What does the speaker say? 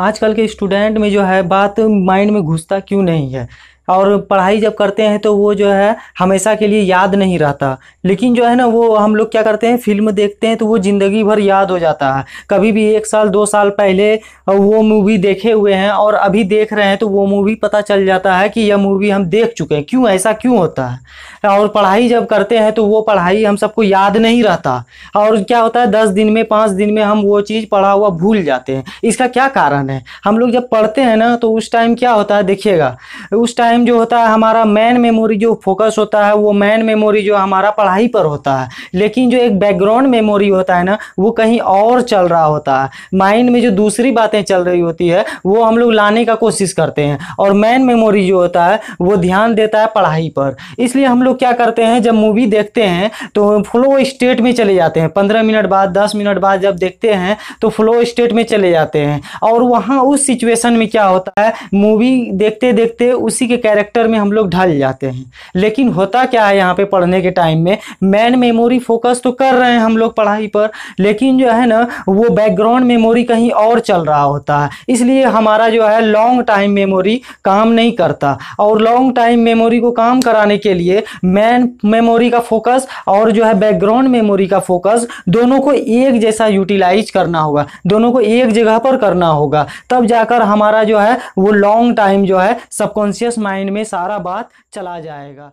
आजकल के स्टूडेंट में जो है बात माइंड में घुसता क्यों नहीं है और पढ़ाई जब करते हैं तो वो जो है हमेशा के लिए याद नहीं रहता लेकिन जो है ना वो हम लोग क्या करते हैं फिल्म देखते हैं तो वो ज़िंदगी भर याद हो जाता है कभी भी एक साल दो साल पहले वो मूवी देखे हुए हैं और अभी देख रहे हैं तो वो मूवी पता चल जाता है कि यह मूवी हम देख चुके हैं क्यों ऐसा क्यों होता है और पढ़ाई जब करते हैं तो वो पढ़ाई हम सबको याद नहीं रहता और क्या होता है दस दिन में पाँच दिन में हम वो चीज़ पढ़ा हुआ भूल जाते हैं इसका क्या कारण है हम लोग जब पढ़ते हैं ना तो उस टाइम क्या होता है देखिएगा उस टाइम टाइम जो होता है हमारा मैन मेमोरी जो फोकस होता है वो मैन मेमोरी जो हमारा पढ़ाई पर होता है लेकिन जो एक बैकग्राउंड मेमोरी होता है ना वो कहीं और चल रहा होता है माइंड में जो दूसरी बातें चल रही होती है वो हम लोग लाने का कोशिश करते हैं और मैन मेमोरी जो होता है वो ध्यान देता है पढ़ाई पर इसलिए हम लोग क्या करते हैं जब मूवी देखते हैं तो फ्लो स्टेट में चले जाते हैं पंद्रह मिनट बाद दस मिनट बाद जब देखते हैं तो फ्लो स्टेट में चले जाते हैं और वहाँ उस सिचुएशन में क्या होता है मूवी देखते देखते उसी के कैरेक्टर में हम लोग ढल जाते हैं लेकिन होता क्या है यहाँ पे पढ़ने के टाइम में मैन मेमोरी फोकस तो कर रहे हैं हम लोग पढ़ाई पर लेकिन जो है ना वो बैकग्राउंड मेमोरी कहीं और चल रहा होता है इसलिए हमारा जो है लॉन्ग टाइम मेमोरी काम नहीं करता और लॉन्ग टाइम मेमोरी को काम कराने के लिए मैन मेमोरी का फोकस और जो है बैकग्राउंड मेमोरी का फोकस दोनों को एक जैसा यूटिलाइज करना होगा दोनों को एक जगह पर करना होगा तब जाकर हमारा जो है वो लॉन्ग टाइम जो है सबकॉन्शियस माइंड माइंड में सारा बात चला जाएगा